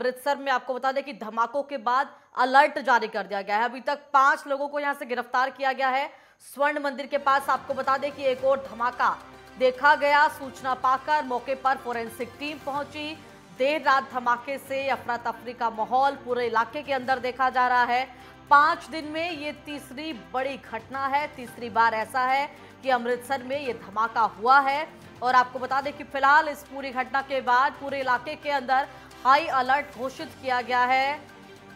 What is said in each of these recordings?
अमृतसर में आपको बता दें कि धमाकों के बाद अलर्ट जारी कर दिया गया है अभी तक पांच लोगों को यहां से गिरफ्तार किया गया है स्वर्ण मंदिर के पास आपको बता दें कि एक और धमाका देखा गया सूचना पाकर मौके पर फोरेंसिक टीम पहुंची देर रात धमाके से अफरा तफरी का माहौल पूरे इलाके के अंदर देखा जा रहा है पांच दिन में ये तीसरी बड़ी घटना है तीसरी बार ऐसा है कि अमृतसर में ये धमाका हुआ है और आपको बता दें कि फिलहाल इस पूरी घटना के बाद पूरे इलाके के अंदर हाई अलर्ट घोषित किया गया है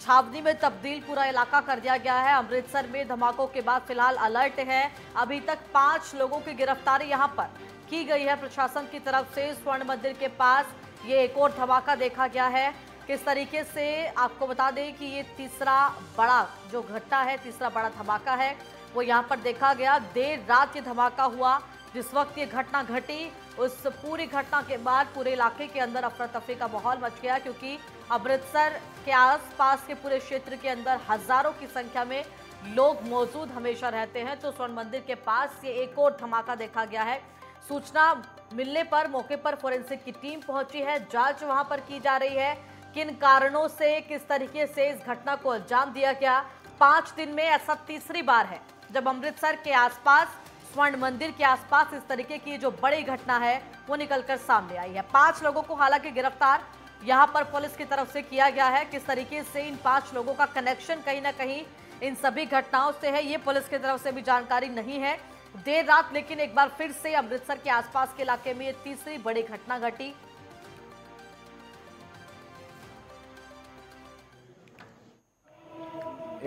छावनी में तब्दील पूरा इलाका कर दिया गया है अमृतसर में धमाकों के बाद फिलहाल अलर्ट है अभी तक पांच लोगों की गिरफ्तारी यहां पर की गई है प्रशासन की तरफ से स्वर्ण मंदिर के पास ये एक और धमाका देखा गया है किस तरीके से आपको बता दें कि ये तीसरा बड़ा जो घटना है तीसरा बड़ा धमाका है वो यहाँ पर देखा गया देर रात ये धमाका हुआ जिस वक्त ये घटना घटी उस पूरी घटना के बाद पूरे इलाके के अंदर अफरा तफरी का माहौल मच गया क्योंकि अमृतसर के आसपास के पूरे क्षेत्र के अंदर हजारों की संख्या में लोग मौजूद हमेशा रहते हैं तो स्वर्ण मंदिर के पास ये एक और धमाका देखा गया है सूचना मिलने पर मौके पर फोरेंसिक की टीम पहुंची है जांच वहां पर की जा रही है किन कारणों से किस तरीके से इस घटना को अंजाम दिया गया पांच दिन में ऐसा तीसरी बार है जब अमृतसर के आसपास स्वर्ण मंदिर के आसपास इस तरीके की जो बड़ी घटना है वो निकलकर सामने आई है पांच लोगों को हालांकि गिरफ्तार यहाँ पर पुलिस की तरफ से किया गया है किस तरीके से इन पांच लोगों का कनेक्शन कहीं ना कहीं इन सभी घटनाओं से है ये पुलिस की तरफ से भी जानकारी नहीं है देर रात लेकिन एक बार फिर से अमृतसर के आसपास के इलाके में ये तीसरी बड़ी घटना घटी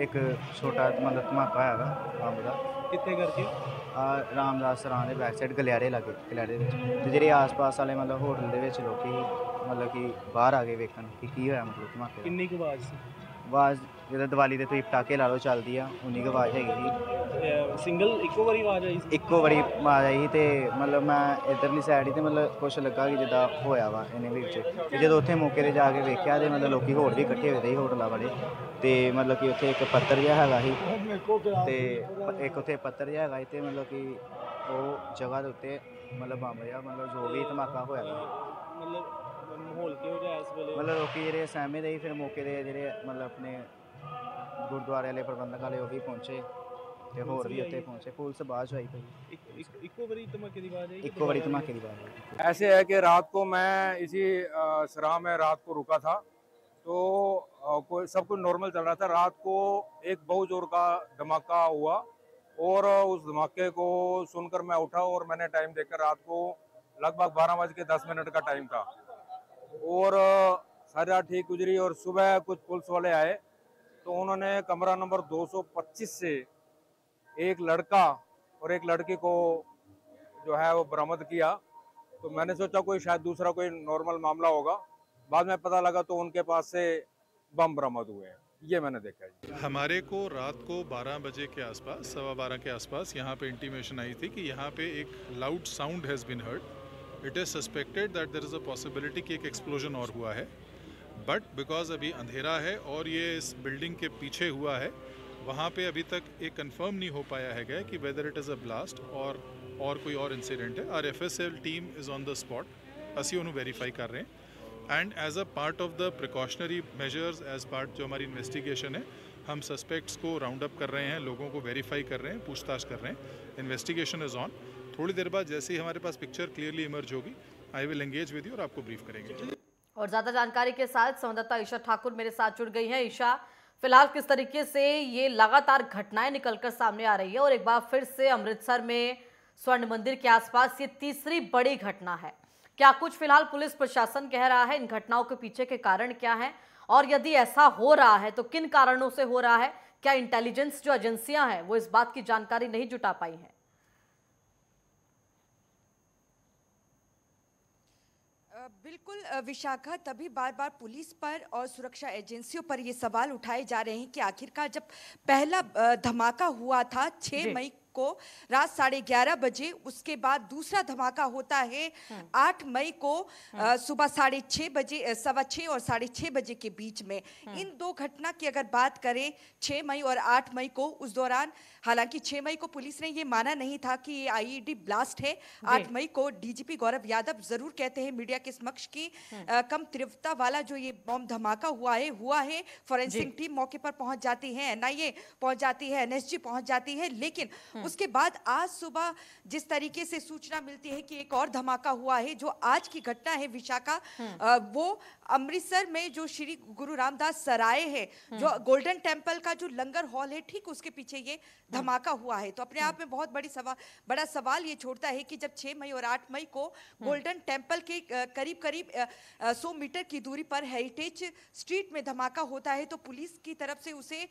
एक छोटा मतलब धमाका था बता ਕਿੱਥੇ ਕਰਦੇ ਹੋ ਆ ਰਾਮਦਾਸ ਸਰਾਂ ਦੇ ਬੈਕ ਸਾਈਡ ਗਲਿਆਰੇ ਲੱਗੇ ਗਲਿਆਰੇ ਦੇ ਵਿੱਚ ਤੇ ਜਿਹੜੇ ਆਸ-ਪਾਸ ਵਾਲੇ ਮਤਲਬ ਹੋਟਲ ਦੇ ਵਿੱਚ ਲੋਕੀ ਮਤਲਬ ਕਿ ਬਾਹਰ ਆ ਕੇ ਵੇਖਣ ਕਿ ਕੀ ਹੋਇਆ ਮਤਲਬ ਧਮਾਕੇ ਕਿੰਨੀ ਕੁ ਆਵਾਜ਼ ਸੀ ਆਵਾਜ਼ ਜਦੋਂ ਦੀਵਾਲੀ ਤੇ ਤੁਸੀਂ ਪਟਾਕੇ ਲਾ ਲੋ ਚੱਲਦੀ ਆ ਉਨੀ ਕੁ ਆਵਾਜ਼ ਹੈਗੀ ਸੀ ਸਿੰਗਲ ਇੱਕੋ ਵਾਰੀ ਆਵਾਜ਼ ਆਈ ਸੀ ਇੱਕੋ ਵਾਰੀ ਆਵਾਜ਼ ਆਈ ਸੀ ਤੇ ਮਤਲਬ ਮੈਂ ਇਧਰਲੀ ਸਾਈਡ ਹੀ ਤੇ ਮਤਲਬ ਕੁਝ ਲੱਗਾ ਕਿ ਜਿੱਦਾਂ ਹੋਇਆ ਵਾ ਇਹਨੇ ਵਿੱਚ ਜਦੋਂ ਉੱਥੇ ਮੌਕੇ ਤੇ ਜਾ ਕੇ ਵੇਖਿਆ ਤੇ ਮਤਲਬ ਲੋਕੀ ਹੋਰ ਵੀ ਇਕੱਠੇ ਹੋਏ ਸੀ ਹੋਟਲਾਂ ਵਾਲੇ ਤੇ ਮਤਲਬ ਕਿ ਉੱਥੇ ਇੱਕ ਪੱਤਰ ਜਿਹਾ ਹੈਗਾ ਸੀ ਤੇ ਇੱਕ ਉੱਥੇ ਪੱਤਰ ਜਿਹਾ ਹੈਗਾ ਤੇ ਮਤਲਬ ਕਿ ਉਹ ਜਗ੍ਹਾ ਦੇ ਉੱਤੇ ਮਤਲਬ ਬੰਬ ਜਿਹਾ ਮਤਲਬ ਜੋ ਵੀ ਧਮਾਕਾ ਹੋਇਆ ਮਤਲਬ मतलब लोग जो सहमे दे फिर मौके दे ਸਹਿਮੇ मतलब अपने गुरुद्वारे वाले प्रबंधक वाले ਆਪਣੇ ਗੁਰਦੁਆਰੇ ਵਾਲੇ आई आवाज ऐसे है कि रात को मैं इसी सराह में रात को रुका था तो कोई सब कुछ नॉर्मल चल रहा था रात को एक बहुत जोर का धमाका हुआ और उस धमाके को सुनकर मैं उठा और मैंने टाइम देखकर रात को लगभग बारह बज के दस मिनट का टाइम था और साढ़े ठीक गुजरी और सुबह कुछ पुलिस वाले आए तो उन्होंने कमरा नंबर 225 से एक लड़का और एक लड़की को जो है वो बरामद किया तो मैंने सोचा कोई शायद दूसरा कोई नॉर्मल मामला होगा बाद में पता लगा तो उनके पास से बम बरामद हुए हैं ये मैंने देखा है हमारे को रात को 12 बजे के आसपास सवा बारह के आसपास यहाँ पे इंटीमेशन आई थी कि यहाँ पे एक loud sound has been heard it is suspected that there is a possibility कि एक एक्सप्लोजन और हुआ है बट बिकॉज अभी अंधेरा है और ये इस बिल्डिंग के पीछे हुआ है वहाँ पे अभी तक ये कंफर्म नहीं हो पाया है गया कि whether it is a blast और और कोई और इंसिडेंट है R F S L team is on the spot असी उन्होंने वेरीफाई कर रहे हैं and as a part of the precautionary measures as part जो हमारी इन्वेस्टिगेशन है हम सस्पेक्ट्स को राउंड अप कर रहे हैं लोगों को वेरीफाई कर रहे हैं पूछताछ कर रहे हैं इन्वेस्टिगेशन इज़ ऑन थोड़ी देर बाद जैसे ही हमारे पास पिक्चर क्लियरली इमर्ज होगी I will engage with you और आपको ब्रीफ करेंगे और ज़्यादा जानकारी के साथ संवाददाता ईशा ठाकुर मेरे साथ जुड़ गई हैं ईशा फिलहाल किस तरीके से ये लगातार घटनाएं निकलकर सामने आ रही है और एक बार फिर से अमृतसर में स्वर्ण मंदिर के आसपास ये तीसरी बड़ी घटना है क्या कुछ फिलहाल पुलिस प्रशासन कह रहा है इन घटनाओं के पीछे के कारण क्या है और यदि ऐसा हो रहा है तो किन कारणों से हो रहा है क्या इंटेलिजेंस जो एजेंसियां हैं वो इस बात की जानकारी नहीं जुटा पाई हैं बिल्कुल विशाखा तभी बार बार पुलिस पर और सुरक्षा एजेंसियों पर ये सवाल उठाए जा रहे हैं कि आखिरकार जब पहला धमाका हुआ था छः मई को रात साढ़े ग्यारह बजे उसके बाद दूसरा धमाका होता है हाँ। आठ मई को हाँ। सुबह साढ़े छः बजे सवा छः और साढ़े छः बजे के बीच में हाँ। इन दो घटना की अगर बात करें छः मई और आठ मई को उस दौरान हालांकि छः मई को पुलिस ने ये माना नहीं था कि ये आई e ब्लास्ट है आठ मई को डीजीपी गौरव यादव जरूर कहते हैं मीडिया के समक्ष की आ, कम तीव्रता वाला जो ये बॉम्ब धमाका हुआ है हुआ है फॉरेंसिक टीम मौके पर पहुंच जाती है एनआईए पहुंच जाती है एनएसजी पहुंच जाती है लेकिन हम्म। उसके बाद आज सुबह जिस तरीके से सूचना मिलती है कि एक और धमाका हुआ है जो आज की घटना है विशाखा हम्म। वो अमृतसर में जो श्री गुरु रामदास सराय है हम्म। जो गोल्डन टेम्पल का जो लंगर हॉल है ठीक उसके पीछे ये हम्म। धमाका हुआ है तो अपने आप में हम्म। बहुत बड़ी सवाल बड़ा सवाल ये छोड़ता है कि जब छः मई और आठ मई को गोल्डन टेम्पल के करीब करीब सौ मीटर की दूरी पर हेरिटेज स्ट्रीट में धमाका होता है तो पुलिस की तरफ से उसे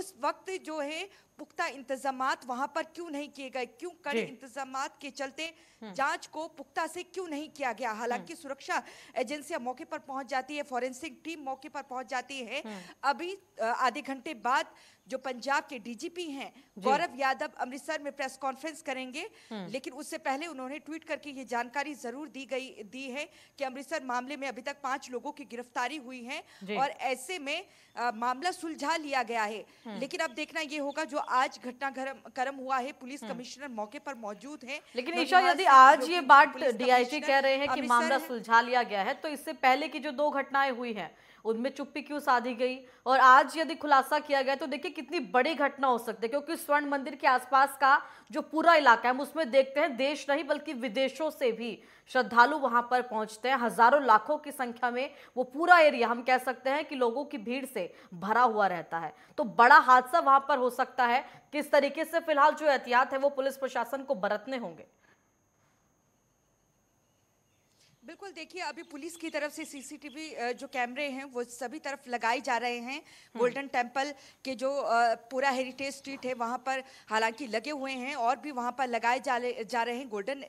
उस वक्त जो है पुख्ता इंतजाम वहां पर क्यों नहीं किए गए क्यों कड़े इंतजाम के चलते जांच को पुख्ता से क्यों नहीं किया गया हालांकि सुरक्षा एजेंसियां मौके पर पहुंच जाती जाती है फॉरेंसिक टीम मौके पर पहुंच जाती है हम्म। अभी आधे घंटे बाद जो पंजाब के डीजीपी हैं गौरव यादव अमृतसर में प्रेस कॉन्फ्रेंस करेंगे हम्म। लेकिन उससे पहले उन्होंने ट्वीट करके ये जानकारी जरूर दी गई दी है कि अमृतसर मामले में अभी तक पांच लोगों की गिरफ्तारी हुई है और ऐसे में आ, मामला सुलझा लिया गया है हम्म। लेकिन अब देखना ये होगा जो आज घटनाक्रम हुआ है पुलिस हम्म। कमिश्नर मौके पर मौजूद है लेकिन ईशा यदि आज ये बात डी कह रहे हैं कि मामला सुलझा लिया गया है तो इससे पहले की जो दो घटनाएं हुई है उनमें चुप्पी क्यों साधी गई और आज यदि खुलासा किया गया तो देखिए कितनी बड़ी घटना हो सकती है क्योंकि स्वर्ण मंदिर के आसपास का जो पूरा इलाका है हम उसमें देखते हैं देश नहीं बल्कि विदेशों से भी श्रद्धालु वहां पर पहुंचते हैं हजारों लाखों की संख्या में वो पूरा एरिया हम कह सकते हैं कि लोगों की भीड़ से भरा हुआ रहता है तो बड़ा हादसा वहां पर हो सकता है किस तरीके से फिलहाल जो एहतियात है वो पुलिस प्रशासन को बरतने होंगे बिल्कुल देखिए अभी पुलिस की तरफ से सीसीटीवी जो कैमरे हैं वो सभी तरफ लगाए जा रहे हैं हम्म। गोल्डन टेम्पल के जो पूरा हेरिटेज स्ट्रीट है वहाँ पर हालांकि लगे हुए हैं और भी वहाँ पर लगाए जा जा रहे हैं गोल्डन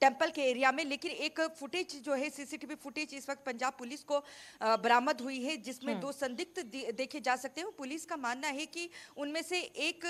टेम्पल के एरिया में लेकिन एक फुटेज जो है सीसीटीवी फुटेज इस वक्त पंजाब पुलिस को बरामद हुई है जिसमें हम्म। दो संदिग्ध देखे जा सकते हैं पुलिस का मानना है कि उनमें से एक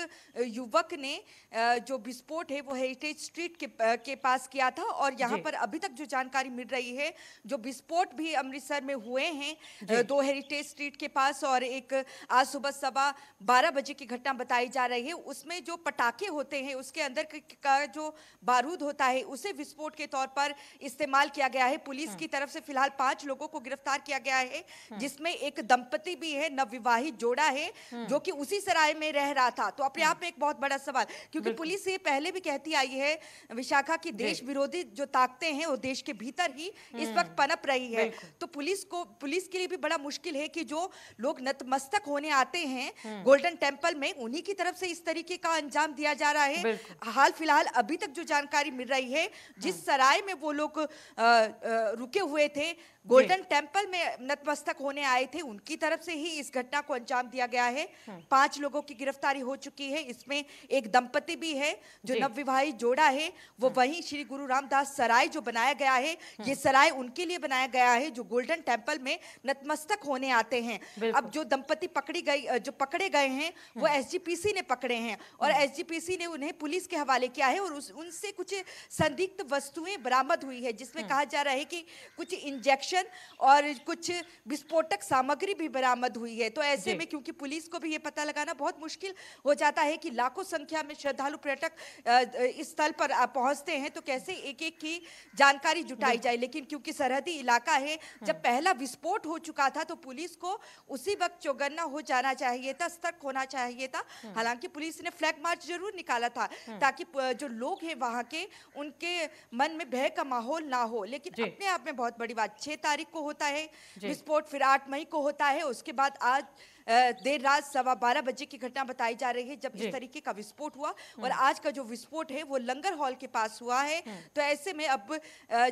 युवक ने जो विस्फोट है वो हेरिटेज स्ट्रीट के पास किया था और यहाँ पर अभी तक जो जानकारी मिल रही रही है जो विस्फोट भी अमृतसर में हुए हैं दो हेरिटेज स्ट्रीट के पास और एक आज सुबह सवा बारह बजे की घटना बताई जा रही है उसमें जो पटाखे होते हैं उसके अंदर का जो बारूद होता है उसे विस्फोट के तौर पर इस्तेमाल किया गया है पुलिस हाँ। की तरफ से फिलहाल पांच लोगों को गिरफ्तार किया गया है हाँ। जिसमें एक दंपति भी है नवविवाहित जोड़ा है हाँ। जो कि उसी सराय में रह रहा था तो अपने आप में एक बहुत बड़ा सवाल क्योंकि पुलिस ये पहले भी कहती आई है विशाखा की देश विरोधी जो ताकते हैं वो देश के भीतर ही इस हम्म। वक्त पनप रही है तो पुलिस को पुलिस के लिए भी बड़ा मुश्किल है कि जो लोग नतमस्तक होने आते हैं हम्म। गोल्डन टेम्पल में उन्हीं की तरफ से इस तरीके का अंजाम दिया जा रहा है हाल फिलहाल अभी तक जो जानकारी मिल रही है जिस हाँ। सराय में वो लोग रुके हुए थे गोल्डन टेम्पल में नतमस्तक होने आए थे उनकी तरफ से ही इस घटना को अंजाम दिया गया है हाँ। पांच लोगों की गिरफ्तारी हो चुकी है इसमें एक दंपति भी है जो नवविवाहित जोड़ा है वो हाँ। वही श्री गुरु रामदास सराय जो बनाया गया है ये सराय उनके लिए बनाया गया है जो गोल्डन टेम्पल में नतमस्तक होने आते हैं अब जो दंपति पकड़ी गई जो पकड़े गए हैं वो एस हम्म। ने पकड़े हैं और एस हम्म। ने उन्हें पुलिस के हवाले किया है और उनसे कुछ संदिग्ध वस्तुएं बरामद हुई है जिसमें हम्म। कहा जा रहा है कि कुछ इंजेक्शन और कुछ विस्फोटक सामग्री भी बरामद हुई है तो ऐसे में क्योंकि पुलिस को भी ये पता लगाना बहुत मुश्किल हो जाता है कि लाखों संख्या में श्रद्धालु पर्यटक इस स्थल पर पहुंचते हैं तो कैसे एक एक की जानकारी जुटाई जाए लेकिन क्योंकि सरहदी इलाका है हाँ। जब पहला विस्फोट हो चुका था तो पुलिस को उसी वक्त चौगन्ना हो जाना चाहिए था सतर्क होना चाहिए था हाँ। हालांकि पुलिस ने फ्लैग मार्च जरूर निकाला था हाँ। ताकि जो लोग हैं वहाँ के उनके मन में भय का माहौल ना हो लेकिन अपने आप में बहुत बड़ी बात छः तारीख को होता है विस्फोट फिर आठ मई को होता है उसके बाद आज देर रात सवा बारह बजे की घटना बताई जा रही है जब इस तरीके का विस्फोट हुआ हम्म। और आज का जो विस्फोट है वो लंगर हॉल के पास हुआ है हम्म। तो ऐसे में अब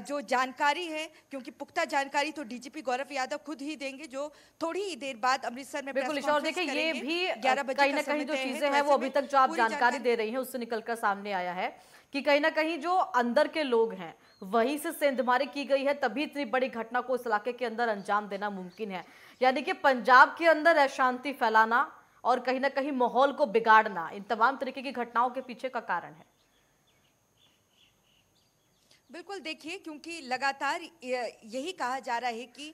जो जानकारी है क्योंकि पुख्ता जानकारी तो डीजीपी गौरव यादव खुद ही देंगे जो थोड़ी ही देर बाद अमृतसर में बिल्कुल देखिए ये भी ग्यारह बजे कहीं ना कहीं जो चीजें तो हैं वो अभी तक जो आप जानकारी दे रही है उससे निकलकर सामने आया है कि कहीं ना कहीं जो अंदर के लोग हैं वहीं से सेंधमारी की गई है तभी इतनी बड़ी घटना को इस इलाके के अंदर अंजाम देना मुमकिन है यानी कि पंजाब के अंदर अशांति फैलाना और कहीं ना कहीं माहौल को बिगाड़ना इन तमाम तरीके की घटनाओं के पीछे का कारण है बिल्कुल देखिए क्योंकि लगातार यही कहा जा रहा है कि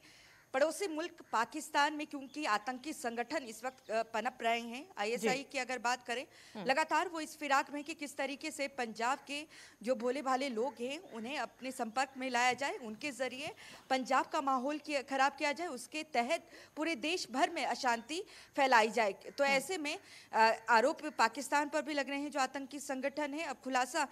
पड़ोसी मुल्क पाकिस्तान में क्योंकि आतंकी संगठन इस वक्त पनप रहे हैं आईएसआई की अगर बात करें हम्म। लगातार वो इस फिराक में कि किस तरीके से पंजाब के जो भोले भाले लोग हैं उन्हें अपने संपर्क में लाया जाए उनके ज़रिए पंजाब का माहौल ख़राब किया जाए उसके तहत पूरे देश भर में अशांति फैलाई जाए तो हम्म। ऐसे में आरोप पाकिस्तान पर भी लग रहे हैं जो आतंकी संगठन है अब खुलासा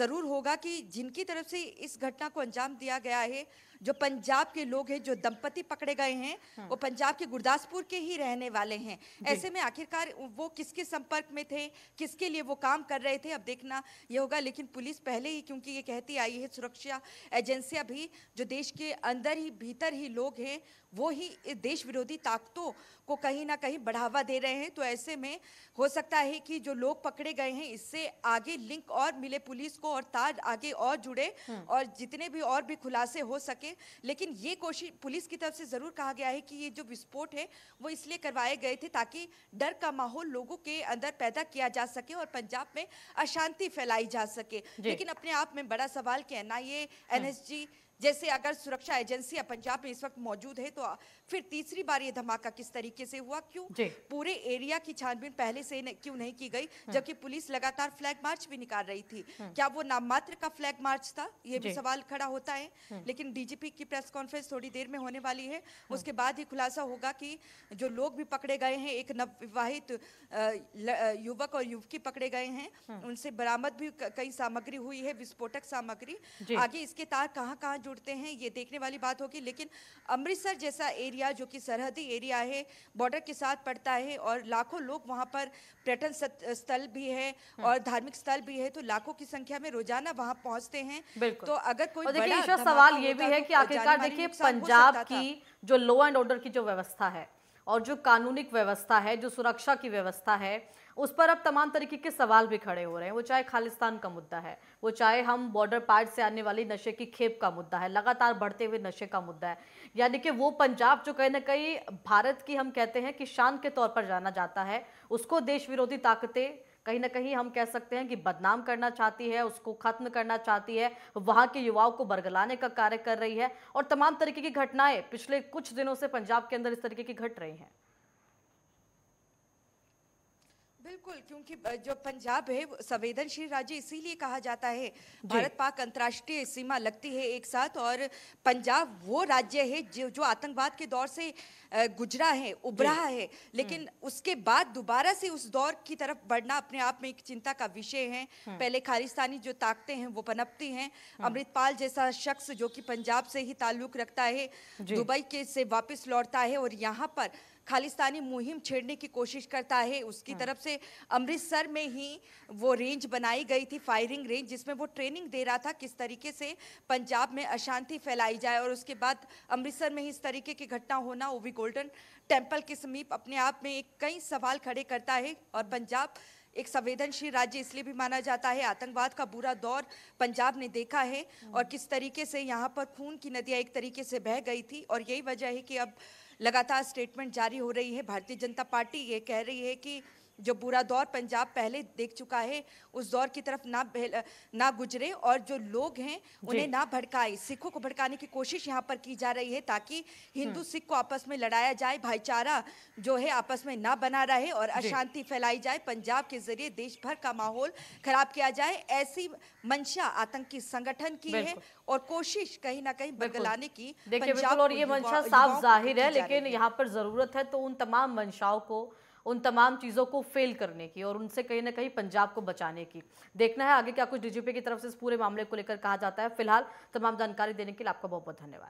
ज़रूर होगा कि जिनकी तरफ से इस घटना को अंजाम दिया गया है जो पंजाब के लोग हैं जो दंपति पकड़े गए हैं हाँ। वो पंजाब के गुरदासपुर के ही रहने वाले हैं ऐसे में आखिरकार वो किसके संपर्क में थे किसके लिए वो काम कर रहे थे अब देखना ये होगा लेकिन पुलिस पहले ही क्योंकि ये कहती आई है सुरक्षा एजेंसियां भी जो देश के अंदर ही भीतर ही लोग हैं वो ही देश विरोधी ताकतों को कहीं ना कहीं बढ़ावा दे रहे हैं तो ऐसे में हो सकता है कि जो लोग पकड़े गए हैं इससे आगे लिंक और मिले पुलिस को और तार आगे और जुड़े हाँ। और जितने भी और भी खुलासे हो सके चाहिए लेकिन ये कोशिश पुलिस की तरफ से ज़रूर कहा गया है कि ये जो विस्फोट है वो इसलिए करवाए गए थे ताकि डर का माहौल लोगों के अंदर पैदा किया जा सके और पंजाब में अशांति फैलाई जा सके लेकिन अपने आप में बड़ा सवाल कि एन आई जैसे अगर सुरक्षा एजेंसियां पंजाब में इस वक्त मौजूद है तो फिर तीसरी बार ये धमाका किस तरीके से हुआ क्यों पूरे एरिया की छानबीन पहले से क्यों नहीं की गई हम्म। जबकि पुलिस लगातार फ्लैग मार्च भी निकाल रही थी हम्म। क्या वो नामात्र का फ्लैग मार्च था ये भी सवाल खड़ा होता है हम्म। लेकिन डीजीपी की प्रेस कॉन्फ्रेंस थोड़ी देर में होने वाली है उसके बाद ही खुलासा होगा कि जो लोग भी पकड़े गए हैं एक नवविवाहित युवक और युवकी पकड़े गए हैं उनसे बरामद भी कई सामग्री हुई है विस्फोटक सामग्री आगे इसके तार कहाँ कहाँ जुड़ते हैं ये देखने वाली बात होगी लेकिन अमृतसर जैसा एरिया जो कि सरहदी एरिया है बॉर्डर के साथ पड़ता है और लाखों लोग वहाँ पर पर्यटन स्थल भी है हम्म। और धार्मिक स्थल भी है तो लाखों की संख्या में रोजाना वहाँ पहुँचते हैं तो अगर कोई देखिए सवाल ये भी है तो कि आखिरकार देखिए पंजाब की जो लो एंड ऑर्डर की जो व्यवस्था है और जो कानूनिक व्यवस्था है जो सुरक्षा की व्यवस्था है उस पर अब तमाम तरीके के सवाल भी खड़े हो रहे हैं वो चाहे खालिस्तान का मुद्दा है वो चाहे हम बॉर्डर पार्ट से आने वाली नशे की खेप का मुद्दा है लगातार बढ़ते हुए नशे का मुद्दा है यानी कि वो पंजाब जो कहीं ना कहीं भारत की हम कहते हैं कि शान के तौर पर जाना जाता है उसको देश विरोधी ताकतें कहीं ना कहीं हम कह सकते हैं कि बदनाम करना चाहती है उसको खत्म करना चाहती है वहां के युवाओं को बरगलाने का कार्य कर रही है और तमाम तरीके की घटनाएं पिछले कुछ दिनों से पंजाब के अंदर इस तरीके की घट रही हैं बिल्कुल क्योंकि जो पंजाब है संवेदनशील राज्य इसीलिए कहा जाता है भारत पाक अंतर्राष्ट्रीय सीमा लगती है एक साथ और पंजाब वो राज्य है जो जो आतंकवाद के दौर से गुजरा है उभरा है हम्म। लेकिन उसके बाद दोबारा से उस दौर की तरफ बढ़ना अपने आप में एक चिंता का विषय है हम्म। पहले खालिस्तानी जो ताकतें हैं वो पनपती हैं हम्म। अमृतपाल जैसा शख्स जो कि पंजाब से ही ताल्लुक रखता है दुबई के से वापस लौटता है और यहाँ पर खालिस्तानी मुहिम छेड़ने की कोशिश करता है उसकी हाँ। तरफ से अमृतसर में ही वो रेंज बनाई गई थी फायरिंग रेंज जिसमें वो ट्रेनिंग दे रहा था किस तरीके से पंजाब में अशांति फैलाई जाए और उसके बाद अमृतसर में ही इस तरीके की घटना होना वो भी गोल्डन टेम्पल के समीप अपने आप में एक कई सवाल खड़े करता है और पंजाब एक संवेदनशील राज्य इसलिए भी माना जाता है आतंकवाद का बुरा दौर पंजाब ने देखा है हाँ। और किस तरीके से यहाँ पर खून की नदियाँ एक तरीके से बह गई थी और यही वजह है कि अब लगातार स्टेटमेंट जारी हो रही है भारतीय जनता पार्टी ये कह रही है कि जो बुरा दौर पंजाब पहले देख चुका है उस दौर की तरफ ना ना गुजरे और जो लोग हैं उन्हें ना भड़काए सिखों को भड़काने की कोशिश यहाँ पर की जा रही है ताकि हिंदू हम्म। सिख को आपस में लड़ाया जाए भाईचारा जो है आपस में ना बना रहे और अशांति फैलाई जाए पंजाब के जरिए देश भर का माहौल खराब किया जाए ऐसी मंशा आतंकी संगठन की है और कोशिश कहीं ना कहीं बदलाने की देखिए और ये मंशा साफ जाहिर है लेकिन यहाँ पर जरूरत है तो उन तमाम मंशाओं को उन तमाम चीज़ों को फेल करने की और उनसे कहीं ना कहीं पंजाब को बचाने की देखना है आगे क्या कुछ डीजीपी की तरफ से इस पूरे मामले को लेकर कहा जाता है फिलहाल तमाम जानकारी देने के लिए आपका बहुत बहुत धन्यवाद